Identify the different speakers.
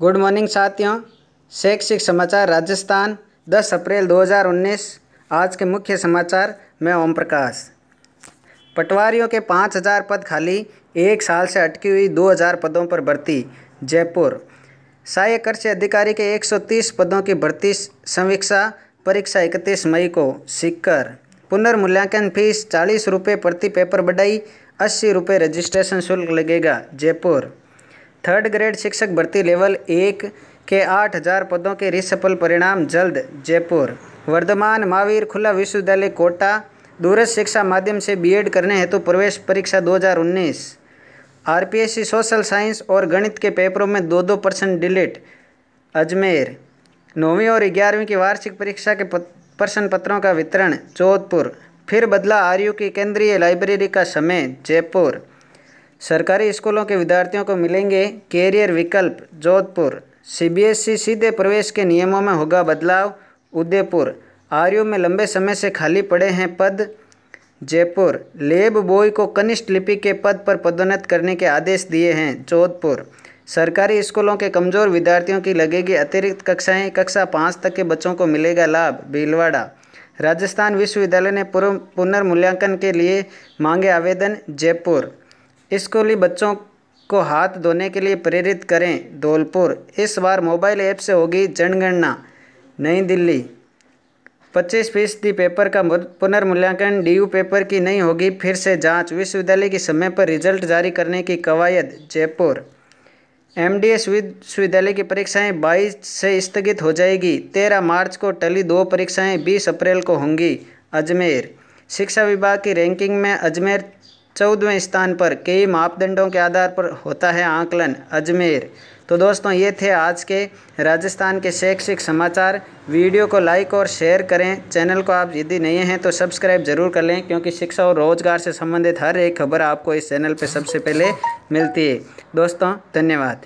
Speaker 1: good morning साथियों शैक्षिक समाचार राजस्थान 10 अप्रैल 2019 आज के मुख्य समाचार मैं ओम प्रकाश पटवारियों के 5000 पद खाली एक साल से अटकी हुई 2000 पदों पर भर्ती जयपुर सहायक कृषि अधिकारी के 130 पदों की भर्ती समीक्षा परीक्षा इकतीस मई को सीकर पुनर्मूल्यांकन फीस चालीस रुपये प्रति पेपर बढ़ाई अस्सी रुपये रजिस्ट्रेशन शुल्क लगेगा जयपुर थर्ड ग्रेड शिक्षक भर्ती लेवल एक के आठ हजार पदों के रिसफल परिणाम जल्द जयपुर वर्धमान महावीर खुला विश्वविद्यालय कोटा दूरस्थ शिक्षा माध्यम से बीएड करने हेतु प्रवेश परीक्षा 2019 आरपीएससी सोशल साइंस और गणित के पेपरों में दो दो परसेंट डिलीट अजमेर नौवीं और ग्यारहवीं की वार्षिक परीक्षा के प्रश्न पत्रों का वितरण जोधपुर फिर बदला आर की केंद्रीय लाइब्रेरी का समय जयपुर सरकारी स्कूलों के विद्यार्थियों को मिलेंगे कैरियर विकल्प जोधपुर सीबीएसई सीधे प्रवेश के नियमों में होगा बदलाव उदयपुर आरयू में लंबे समय से खाली पड़े हैं पद जयपुर लेब बॉय को कनिष्ठ लिपि के पद पर पदोन्नत करने के आदेश दिए हैं जोधपुर सरकारी स्कूलों के कमजोर विद्यार्थियों की लगेगी अतिरिक्त कक्षाएं कक्षा पाँच तक के बच्चों को मिलेगा लाभ भीलवाड़ा राजस्थान विश्वविद्यालय ने पूर्व पुनर्मूल्यांकन के लिए मांगे आवेदन जयपुर स्कूली बच्चों को हाथ धोने के लिए प्रेरित करें धौलपुर इस बार मोबाइल ऐप से होगी जनगणना नई दिल्ली पच्चीस फीसदी पेपर का पुनर्मूल्यांकन डीयू पेपर की नहीं होगी फिर से जांच विश्वविद्यालय की समय पर रिजल्ट जारी करने की कवायद जयपुर एमडीएस विश्वविद्यालय की परीक्षाएं 22 से स्थगित हो जाएगी 13 मार्च को टली दो परीक्षाएं 20 अप्रैल को होंगी अजमेर शिक्षा विभाग की रैंकिंग में अजमेर चौदहवें स्थान पर कई मापदंडों के आधार पर होता है आंकलन अजमेर तो दोस्तों ये थे आज के राजस्थान के शैक्षिक समाचार वीडियो को लाइक और शेयर करें चैनल को आप यदि नए हैं तो सब्सक्राइब जरूर कर लें क्योंकि शिक्षा और रोजगार से संबंधित हर एक खबर आपको इस चैनल पर सबसे पहले मिलती है दोस्तों धन्यवाद